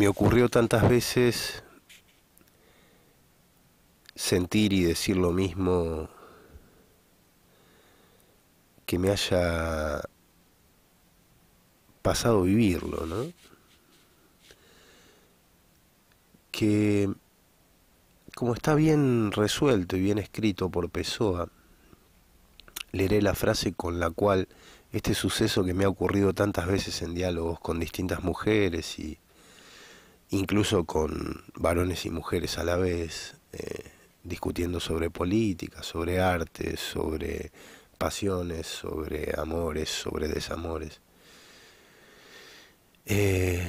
me ocurrió tantas veces sentir y decir lo mismo que me haya pasado vivirlo, ¿no? Que como está bien resuelto y bien escrito por Pessoa, leeré la frase con la cual este suceso que me ha ocurrido tantas veces en diálogos con distintas mujeres y incluso con varones y mujeres a la vez, eh, discutiendo sobre política, sobre arte, sobre pasiones, sobre amores, sobre desamores. Eh,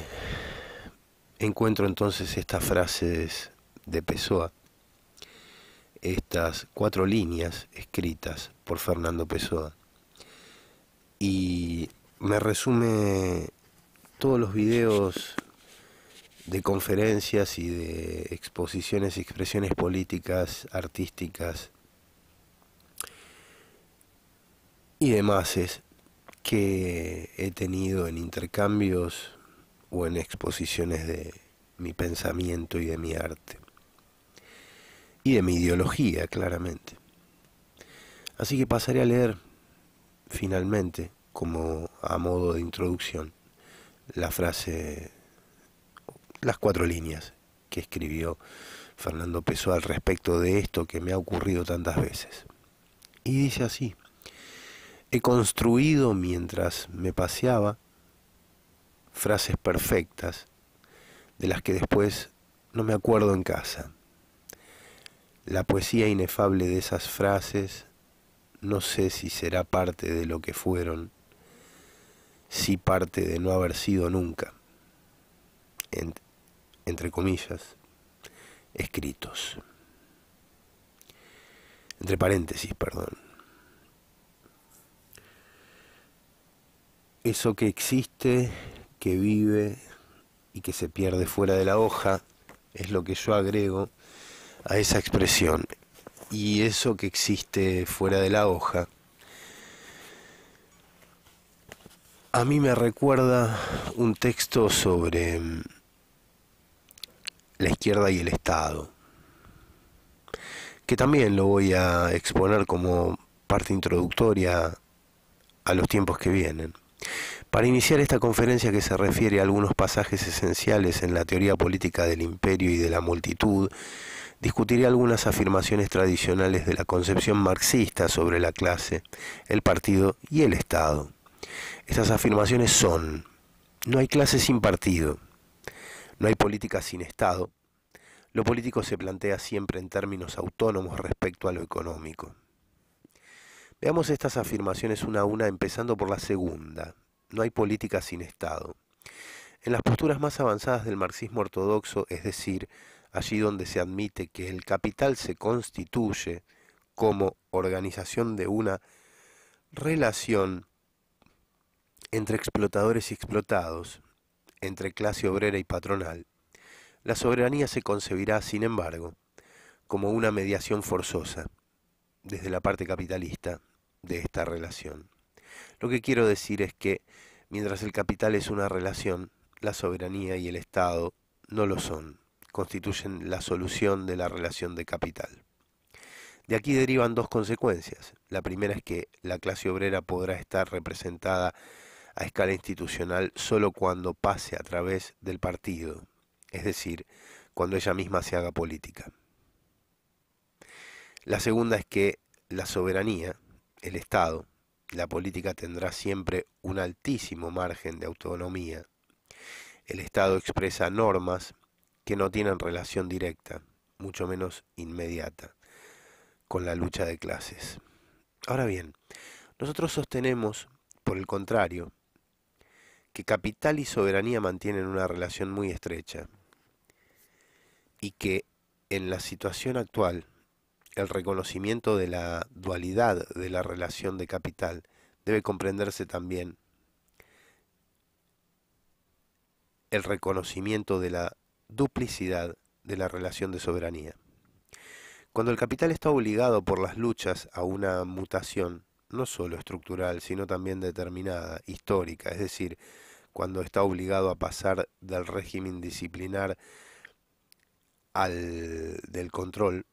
encuentro entonces estas frases de Pessoa, estas cuatro líneas escritas por Fernando Pessoa, y me resume todos los videos de conferencias y de exposiciones y expresiones políticas, artísticas y demás es que he tenido en intercambios o en exposiciones de mi pensamiento y de mi arte y de mi ideología claramente. Así que pasaré a leer finalmente como a modo de introducción la frase las cuatro líneas que escribió Fernando Pessoa al respecto de esto que me ha ocurrido tantas veces. Y dice así, he construido mientras me paseaba frases perfectas de las que después no me acuerdo en casa. La poesía inefable de esas frases no sé si será parte de lo que fueron, si parte de no haber sido nunca entre comillas, escritos. Entre paréntesis, perdón. Eso que existe, que vive y que se pierde fuera de la hoja, es lo que yo agrego a esa expresión. Y eso que existe fuera de la hoja, a mí me recuerda un texto sobre mm, la izquierda y el Estado, que también lo voy a exponer como parte introductoria a los tiempos que vienen. Para iniciar esta conferencia que se refiere a algunos pasajes esenciales en la teoría política del imperio y de la multitud, discutiré algunas afirmaciones tradicionales de la concepción marxista sobre la clase, el partido y el Estado. Estas afirmaciones son, no hay clase sin partido, no hay política sin Estado. Lo político se plantea siempre en términos autónomos respecto a lo económico. Veamos estas afirmaciones una a una empezando por la segunda. No hay política sin Estado. En las posturas más avanzadas del marxismo ortodoxo, es decir, allí donde se admite que el capital se constituye como organización de una relación entre explotadores y explotados, entre clase obrera y patronal, la soberanía se concebirá, sin embargo, como una mediación forzosa desde la parte capitalista de esta relación. Lo que quiero decir es que, mientras el capital es una relación, la soberanía y el Estado no lo son, constituyen la solución de la relación de capital. De aquí derivan dos consecuencias. La primera es que la clase obrera podrá estar representada a escala institucional solo cuando pase a través del partido, es decir, cuando ella misma se haga política. La segunda es que la soberanía, el Estado, la política tendrá siempre un altísimo margen de autonomía. El Estado expresa normas que no tienen relación directa, mucho menos inmediata, con la lucha de clases. Ahora bien, nosotros sostenemos, por el contrario, que capital y soberanía mantienen una relación muy estrecha y que en la situación actual el reconocimiento de la dualidad de la relación de capital debe comprenderse también el reconocimiento de la duplicidad de la relación de soberanía. Cuando el capital está obligado por las luchas a una mutación, no solo estructural, sino también determinada, histórica, es decir, cuando está obligado a pasar del régimen disciplinar al del control,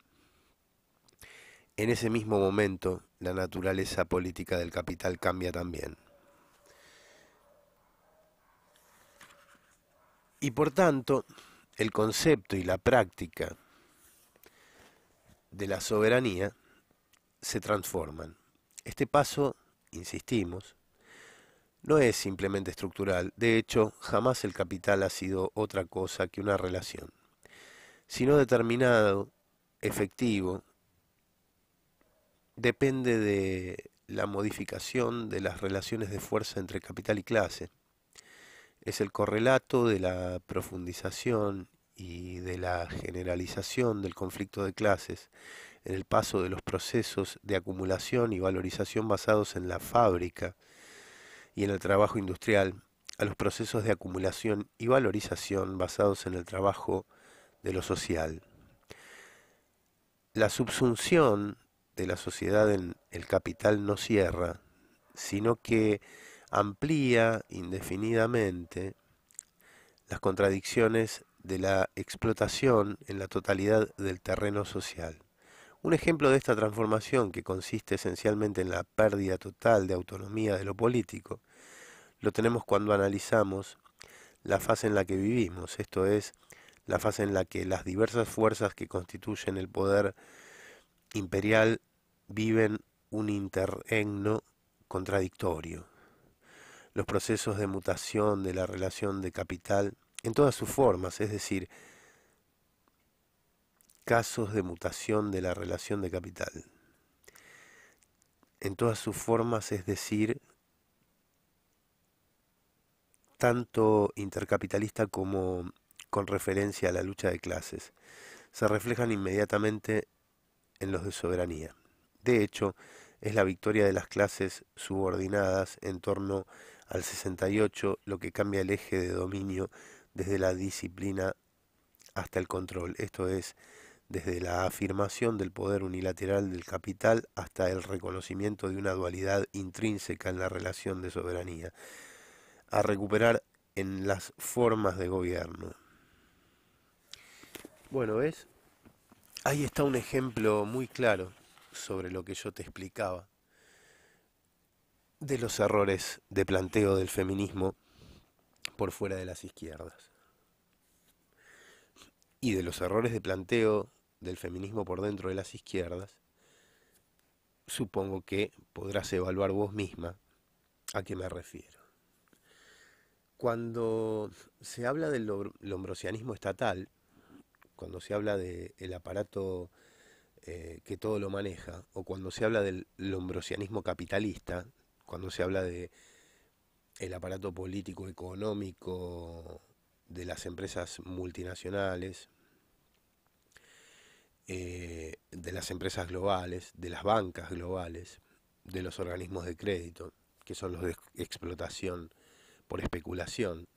en ese mismo momento la naturaleza política del capital cambia también. Y por tanto, el concepto y la práctica de la soberanía se transforman. Este paso, insistimos, no es simplemente estructural, de hecho, jamás el capital ha sido otra cosa que una relación, sino determinado, efectivo, depende de la modificación de las relaciones de fuerza entre capital y clase. Es el correlato de la profundización y de la generalización del conflicto de clases en el paso de los procesos de acumulación y valorización basados en la fábrica y en el trabajo industrial a los procesos de acumulación y valorización basados en el trabajo de lo social. La subsunción de la sociedad en el capital no cierra, sino que amplía indefinidamente las contradicciones de la explotación en la totalidad del terreno social. Un ejemplo de esta transformación, que consiste esencialmente en la pérdida total de autonomía de lo político, lo tenemos cuando analizamos la fase en la que vivimos, esto es, la fase en la que las diversas fuerzas que constituyen el poder imperial viven un interregno contradictorio. Los procesos de mutación de la relación de capital en todas sus formas, es decir, casos de mutación de la relación de capital. En todas sus formas, es decir, tanto intercapitalista como con referencia a la lucha de clases, se reflejan inmediatamente en los de soberanía. De hecho, es la victoria de las clases subordinadas en torno al 68 lo que cambia el eje de dominio desde la disciplina hasta el control, esto es, desde la afirmación del poder unilateral del capital hasta el reconocimiento de una dualidad intrínseca en la relación de soberanía, a recuperar en las formas de gobierno. Bueno, ¿ves? Ahí está un ejemplo muy claro sobre lo que yo te explicaba de los errores de planteo del feminismo por fuera de las izquierdas y de los errores de planteo del feminismo por dentro de las izquierdas, supongo que podrás evaluar vos misma a qué me refiero. Cuando se habla del lombrosianismo estatal, cuando se habla del aparato eh, que todo lo maneja, o cuando se habla del lombrosianismo capitalista, cuando se habla de aparato político económico de las empresas multinacionales, eh, de las empresas globales, de las bancas globales, de los organismos de crédito, que son los de explotación por especulación.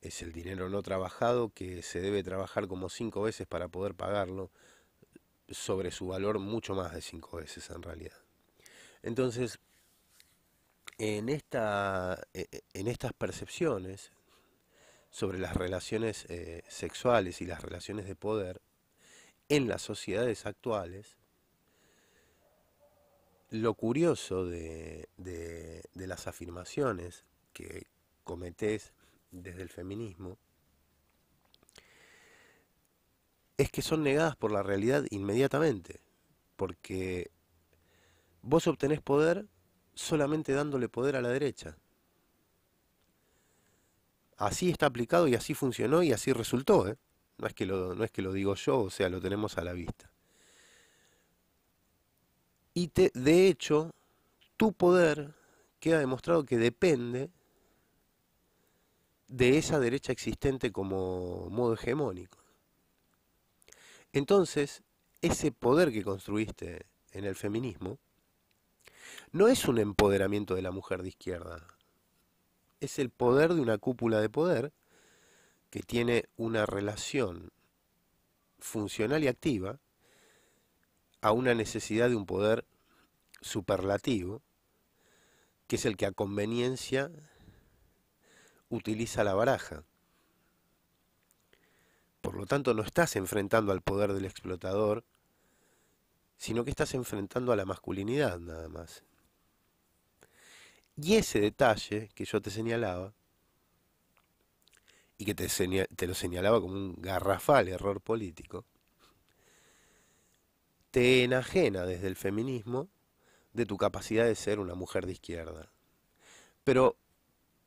Es el dinero no trabajado que se debe trabajar como cinco veces para poder pagarlo sobre su valor mucho más de cinco veces en realidad. Entonces, en, esta, e, e, en estas percepciones sobre las relaciones eh, sexuales y las relaciones de poder, en las sociedades actuales, lo curioso de, las afirmaciones que cometés desde el feminismo es que son negadas por la realidad inmediatamente, porque vos obtenés poder solamente dándole poder a la derecha. Así está aplicado y así funcionó y así resultó. ¿eh? No es, que lo, no es que lo digo yo, o sea, lo tenemos a la vista. Y de hecho, tu poder queda demostrado que depende de esa derecha existente como modo hegemónico. Entonces, ese poder que construiste en el feminismo no es un empoderamiento de la mujer de izquierda, es el poder de una cúpula de poder que tiene una relación funcional y activa a una necesidad de un poder superlativo, que es el que a conveniencia utiliza la baraja. Por lo tanto, no estás enfrentando al poder del explotador, sino que estás enfrentando a la masculinidad nada más. Y ese detalle que yo te señalaba, y que te, te lo señalaba como un garrafal error político, te enajena desde el feminismo de tu capacidad de ser una mujer de izquierda. Pero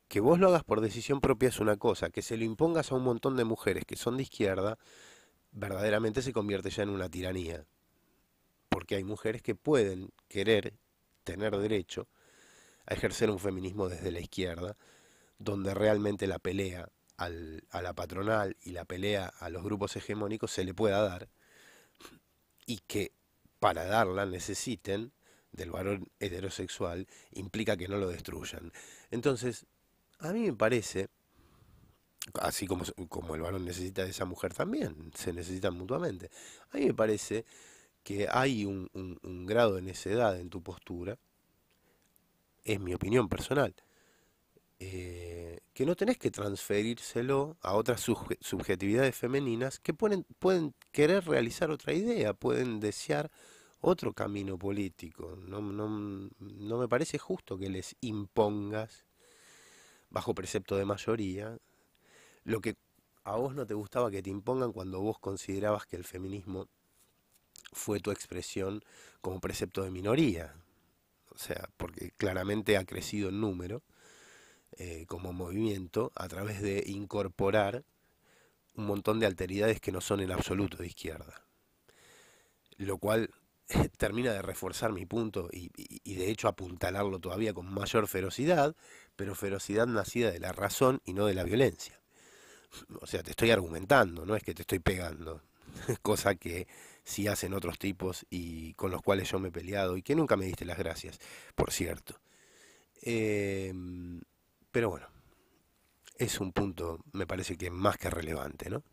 que vos lo hagas por decisión propia es una cosa, que se lo impongas a un montón de mujeres que son de izquierda, verdaderamente se convierte ya en una tiranía. Porque hay mujeres que pueden querer tener derecho a ejercer un feminismo desde la izquierda, donde realmente la pelea a la patronal y la pelea a los grupos hegemónicos se le pueda dar y que para darla necesiten del varón heterosexual implica que no lo destruyan. Entonces, a mí me parece, así como, como el varón necesita de esa mujer también, se necesitan mutuamente, a mí me parece que hay un, grado de necedad en tu postura, es mi opinión personal. Eh, que no tenés que transferírselo a otras subjetividades femeninas que pueden, pueden querer realizar otra idea, pueden desear otro camino político. No, no me parece justo que les impongas, bajo precepto de mayoría, lo que a vos no te gustaba que te impongan cuando vos considerabas que el feminismo fue tu expresión como precepto de minoría. O sea, porque claramente ha crecido en número eh, como movimiento a través de incorporar un montón de alteridades que no son en absoluto de izquierda. Lo cual termina de reforzar mi punto y, de hecho apuntalarlo todavía con mayor ferocidad, pero ferocidad nacida de la razón y no de la violencia. O sea, te estoy argumentando, no es que te estoy pegando, cosa que sí hacen otros tipos y con los cuales yo me he peleado y que nunca me diste las gracias, por cierto. Eh, pero bueno, es un punto, me parece que más que relevante, ¿no?